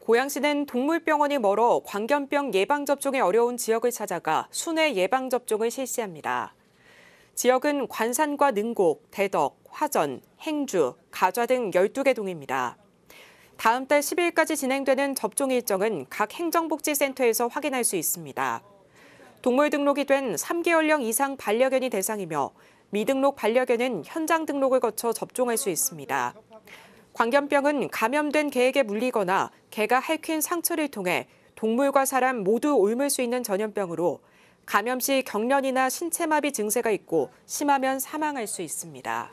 고양시는 동물병원이 멀어 광견병 예방접종에 어려운 지역을 찾아가 순회 예방접종을 실시합니다. 지역은 관산과 능곡, 대덕, 화전, 행주, 가좌 등 12개 동입니다. 다음 달 10일까지 진행되는 접종 일정은 각 행정복지센터에서 확인할 수 있습니다. 동물 등록이 된 3개월령 이상 반려견이 대상이며 미등록 반려견은 현장 등록을 거쳐 접종할 수 있습니다. 광견병은 감염된 개에게 물리거나 개가 핥힌 상처를 통해 동물과 사람 모두 옮을 수 있는 전염병으로 감염 시 경련이나 신체마비 증세가 있고 심하면 사망할 수 있습니다.